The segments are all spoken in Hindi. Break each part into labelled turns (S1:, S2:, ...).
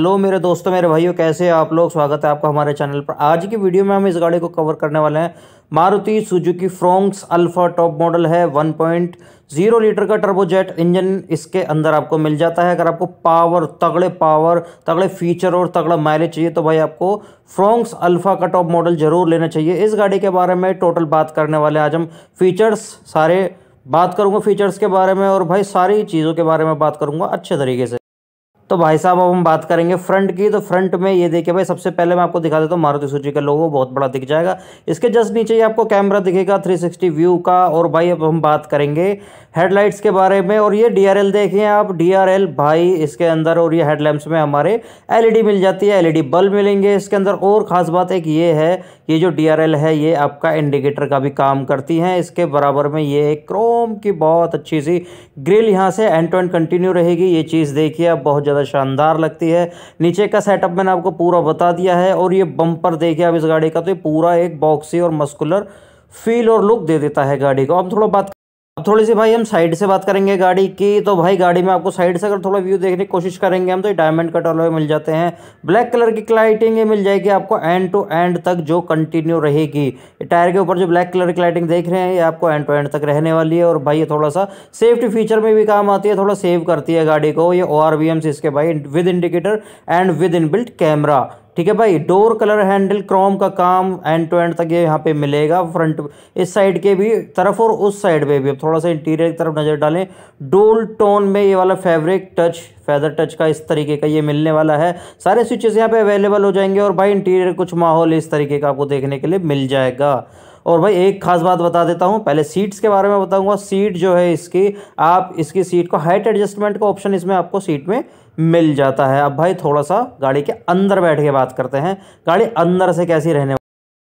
S1: हेलो मेरे दोस्तों मेरे भाइयों कैसे हैं आप लोग स्वागत है आपका हमारे चैनल पर आज की वीडियो में हम इस गाड़ी को कवर करने वाले हैं Maruti Suzuki Fronx alpha top model है 1.0 लीटर का टर्बोजेट इंजन इसके अंदर आपको मिल जाता है अगर आपको पावर तगड़े पावर तगड़े फीचर और तगड़ा माइलेज चाहिए तो भाई आपको फ्रोंक्स अल्फा का टॉप मॉडल जरूर लेना चाहिए इस गाड़ी के बारे में टोटल बात करने वाले आज हम फीचर्स सारे बात करूँगा फीचर्स के बारे में और भाई सारी चीज़ों के बारे में बात करूँगा अच्छे तरीके से तो भाई साहब अब हम बात करेंगे फ्रंट की तो फ्रंट में ये देखिए भाई सबसे पहले मैं आपको दिखा देता हूँ मारुति सूची का लोगो बहुत बड़ा दिख जाएगा इसके जस्ट नीचे ही आपको कैमरा दिखेगा 360 व्यू का और भाई अब हम बात करेंगे हेडलाइट्स के बारे में और ये डी आर एल देखिए आप डी आर एल भाई इसके अंदर और ये हेडलैम्प्स में हमारे एल ई डी मिल जाती है एल ई डी बल्ब मिलेंगे इसके अंदर और ख़ास बात एक ये है ये जो डी आर एल है ये आपका इंडिकेटर का भी काम करती हैं इसके बराबर में ये एक क्रोम की बहुत अच्छी सी ग्रिल यहाँ से एंड टू एंड कंटिन्यू रहेगी ये चीज़ देखिए आप बहुत ज़्यादा ज़्यादा शानदार लगती है नीचे का सेटअप मैंने आपको पूरा बता दिया है और ये बम्पर देखिए आप इस गाड़ी का तो ये पूरा एक बॉक्सी और मस्कुलर फील और लुक दे देता है गाड़ी को अब थोड़ा बात अब थोड़ी सी भाई हम साइड से बात करेंगे गाड़ी की तो भाई गाड़ी में आपको साइड से अगर थोड़ा व्यू देखने की कोशिश करेंगे हम तो ये डायमंड कट अलॉय मिल जाते हैं ब्लैक कलर की क्लाइटिंग ये मिल जाएगी आपको एंड टू एंड तक जो कंटिन्यू रहेगी टायर के ऊपर जो ब्लैक कलर की लाइटिंग देख रहे हैं ये आपको एंड टू एंड तक रहने वाली है और भाई ये थोड़ा सा सेफ्टी फीचर में भी काम आती है थोड़ा सेव करती है गाड़ी को ये ओ आर इसके भाई with indicator and with in built camera ठीक है भाई डोर कलर हैंडल क्रोम का काम एंड टू एंड तक ये यहाँ पे मिलेगा फ्रंट इस साइड के भी तरफ और उस साइड पे भी अब थोड़ा सा इंटीरियर की तरफ नज़र डालें डोल टोन में ये वाला फैब्रिक टच फैदर टच का इस तरीके का ये मिलने वाला है सारे स्विचेस यहाँ पे अवेलेबल हो जाएंगे और भाई इंटीरियर कुछ माहौल इस तरीके का आपको देखने के लिए मिल जाएगा और भाई एक खास बात बता देता हूँ पहले सीट्स के बारे में बताऊँगा सीट जो है इसकी आप इसकी सीट को हाइट एडजस्टमेंट का ऑप्शन इसमें आपको सीट में मिल जाता है अब भाई थोड़ा सा गाड़ी के अंदर बैठ के बात करते हैं गाड़ी अंदर से कैसी रहने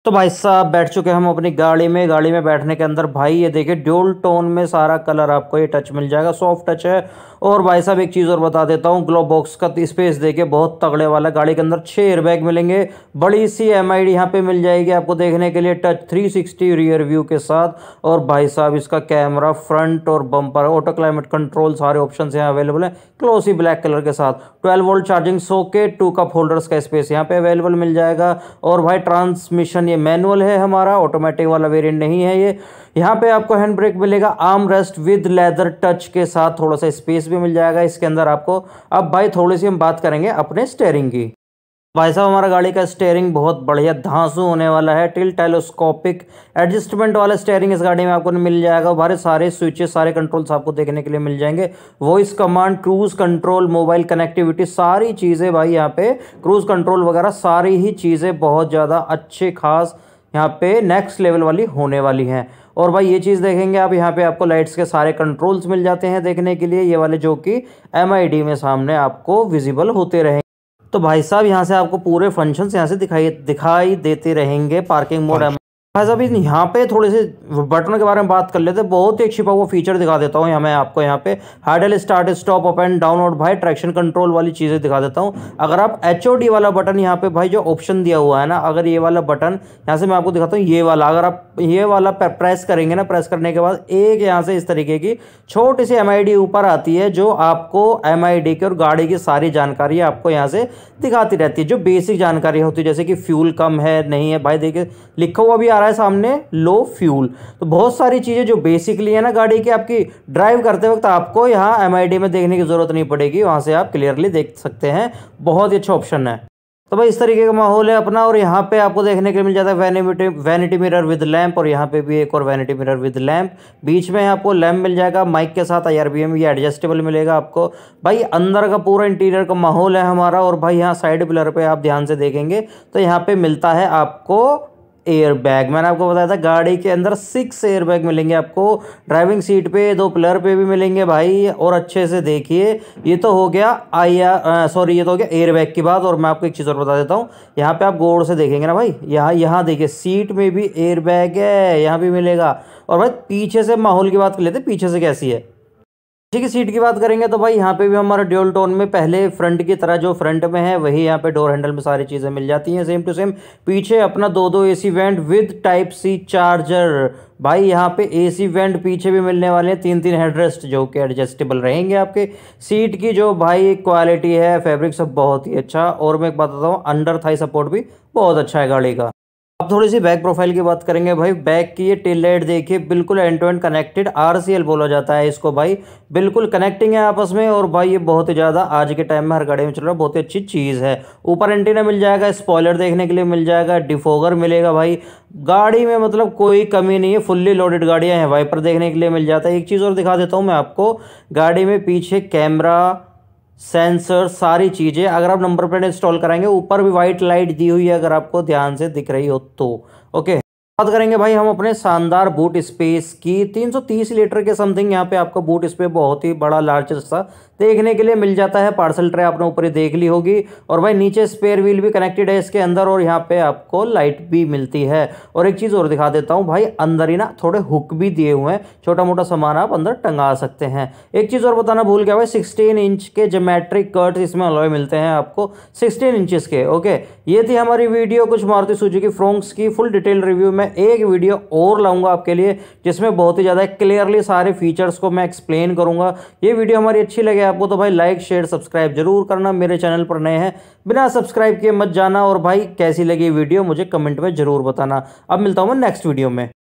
S1: तो भाई साहब बैठ चुके हम अपनी गाड़ी में गाड़ी में बैठने के अंदर भाई ये देखिए ड्यूल टोन में सारा कलर आपको ये टच मिल जाएगा सॉफ्ट टच है और भाई साहब एक चीज़ और बता देता हूँ ग्लो बॉक्स का स्पेस देखिए बहुत तगड़े वाला गाड़ी के अंदर छः एयरबैग मिलेंगे बड़ी सी एम आई यहाँ पे मिल जाएगी आपको देखने के लिए टच सिक्सटी रियर व्यू के साथ और भाई साहब इसका कैमरा फ्रंट और बम्पर ऑटो क्लाइमेट कंट्रोल सारे ऑप्शन यहाँ अवेलेबल है ही ब्लैक कलर के साथ twelve volt charging socket two cup holders का स्पेस यहाँ पे अवेलेबल मिल जाएगा और भाई ट्रांसमिशन ये मैनुअल है हमारा ऑटोमेटिक वाला वेरिएंट नहीं है ये यहाँ पे आपको हैंड ब्रेक मिलेगा arm rest with leather touch के साथ थोड़ा सा स्पेस भी मिल जाएगा इसके अंदर आपको अब भाई थोड़ी सी हम बात करेंगे अपने स्टेयरिंग की भाई साहब हमारा गाड़ी का स्टेयरिंग बहुत बढ़िया धांसू होने वाला है टिल टेलोस्कोपिक एडजस्टमेंट वाला स्टेयरिंग इस गाड़ी में आपको मिल जाएगा भारे सारे स्विचेस सारे कंट्रोल्स आपको देखने के लिए मिल जाएंगे voice command cruise control mobile connectivity सारी चीज़ें भाई यहाँ पे क्रूज कंट्रोल वगैरह सारी ही चीज़ें बहुत ज़्यादा अच्छे खास यहाँ पे नेक्स्ट लेवल वाली होने वाली हैं और भाई ये चीज़ देखेंगे आप यहाँ पे आपको लाइट्स के सारे कंट्रोल्स मिल जाते हैं देखने के लिए ये वाले जो कि एम में सामने आपको विजिबल होते रहेंगे तो भाई साहब यहाँ से आपको पूरे फंक्शंस यहाँ से दिखाई दिखाई देते रहेंगे पार्किंग मोड हाँ साहब यहाँ पे थोड़े से बटन के बारे में बात कर लेते हैं बहुत ही अच्छी वो फीचर दिखा देता हूँ यहाँ मैं आपको यहाँ पे idle start stop up and down और भाई ट्रैक्शन कंट्रोल वाली चीज़ें दिखा देता हूँ अगर आप एच वाला बटन यहाँ पे भाई जो ऑप्शन दिया हुआ है ना अगर ये वाला बटन यहाँ से मैं आपको दिखाता हूँ ये वाला अगर आप ये वाला प्रेस करेंगे ना प्रेस करने के बाद एक यहाँ से इस तरीके की छोटी सी एम ऊपर आती है जो आपको एम की और गाड़ी की सारी जानकारी आपको यहाँ से दिखाती रहती है जो बेसिक जानकारी होती है जैसे कि फ्यूल कम है नहीं है भाई देखिए लिखा हुआ भी रहा है सामने लो फ्यूल तो बहुत सारी चीज़ें जो बेसिकली है ना गाड़ी की आपकी ड्राइव करते वक्त आपको यहाँ एम में देखने की ज़रूरत नहीं पड़ेगी वहाँ से आप क्लियरली देख सकते हैं बहुत ही अच्छा ऑप्शन है तो भाई इस तरीके का माहौल है अपना और यहाँ पे आपको देखने के लिए मिल जाता है vanity vanity mirror with lamp और यहाँ पे भी एक और वैनिटी मिरर विद लैंप बीच में आपको लैंप मिल जाएगा माइक के साथ आई ये एडजस्टेबल मिलेगा आपको भाई अंदर का पूरा इंटीरियर का माहौल है हमारा और भाई यहाँ साइड पिलर पर आप ध्यान से देखेंगे तो यहाँ पर मिलता है आपको एयर बैग मैंने आपको बताया था गाड़ी के अंदर सिक्स एयर बैग मिलेंगे आपको ड्राइविंग सीट पे दो पिलर पे भी मिलेंगे भाई और अच्छे से देखिए ये तो हो गया आई सॉरी ये तो हो गया एयर बैग की बात और मैं आपको एक चीज़ और बता देता हूँ यहाँ पे आप गौर से देखेंगे ना भाई यहाँ यहाँ देखिए सीट में भी एयर बैग है यहाँ भी मिलेगा और भाई पीछे से माहौल की बात कर लेते पीछे से कैसी है पीछे की सीट की बात करेंगे तो भाई यहाँ पे भी हमारा ड्यूल टोन में पहले फ्रंट की तरह जो फ्रंट में है वही यहाँ पे डोर हैंडल में सारी चीज़ें मिल जाती हैं सेम टू सेम पीछे अपना दो दो AC vent with type C charger भाई यहाँ पे एसी वेंट पीछे भी मिलने वाले हैं तीन तीन हेडरेस्ट जो कि एडजस्टेबल रहेंगे आपके सीट की जो भाई क्वालिटी है फैब्रिक सब बहुत ही अच्छा और मैं एक बात बताता हूँ अंडर थाई सपोर्ट भी बहुत अच्छा है गाड़ी का अब थोड़ी सी बैक प्रोफाइल की बात करेंगे भाई बैक की ये टेल लाइट देखिए बिल्कुल end to end connected RCL बोला जाता है इसको भाई बिल्कुल कनेक्टिंग है आपस में और भाई ये बहुत ही ज़्यादा आज के टाइम में हर गाड़ी में चल रहा है बहुत ही अच्छी चीज़ है ऊपर एंटीना मिल जाएगा स्पॉयलर देखने के लिए मिल जाएगा डिफोगर मिलेगा भाई गाड़ी में मतलब कोई कमी नहीं है फुल्ली लोडेड गाड़ियाँ हैं वाइपर देखने के लिए मिल जाता है एक चीज़ और दिखा देता हूँ मैं आपको गाड़ी में पीछे कैमरा सेंसर सारी चीज़ें अगर आप नंबर प्लेट इंस्टॉल कराएंगे ऊपर भी वाइट लाइट दी हुई है अगर आपको ध्यान से दिख रही हो तो ओके बात करेंगे भाई हम अपने शानदार बूट स्पेस की 330 लीटर के समथिंग यहाँ पे आपको बूट स्पेस बहुत ही बड़ा लार्ज सा देखने के लिए मिल जाता है पार्सल ट्रे आपने ऊपर ही देख ली होगी और भाई नीचे स्पेयर व्हील भी कनेक्टेड है इसके अंदर और यहाँ पे आपको लाइट भी मिलती है और एक चीज़ और दिखा देता हूँ भाई अंदर ही ना थोड़े हुक भी दिए हुए हैं छोटा मोटा सामान आप अंदर टंगा सकते हैं एक चीज़ और बताना भूल गया भाई सिक्सटीन इंच के जोमेट्रिक कर्ट इसमें अलॉय मिलते हैं आपको सिक्सटीन इंचज़ के ओके ये थी हमारी वीडियो कुछ मारुति की फ्रोंक्स की फुल डिटेल रिव्यू में मैं एक वीडियो और लाऊंगा आपके लिए जिसमें बहुत ही ज़्यादा क्लियरली सारे फीचर्स को मैं एक्सप्लेन करूंगा ये वीडियो हमारी अच्छी लगे आपको तो भाई लाइक शेयर सब्सक्राइब जरूर करना मेरे चैनल पर नए हैं बिना सब्सक्राइब किए मत जाना और भाई कैसी लगी वीडियो मुझे कमेंट में ज़रूर बताना अब मिलता हूँ मैं नेक्स्ट वीडियो में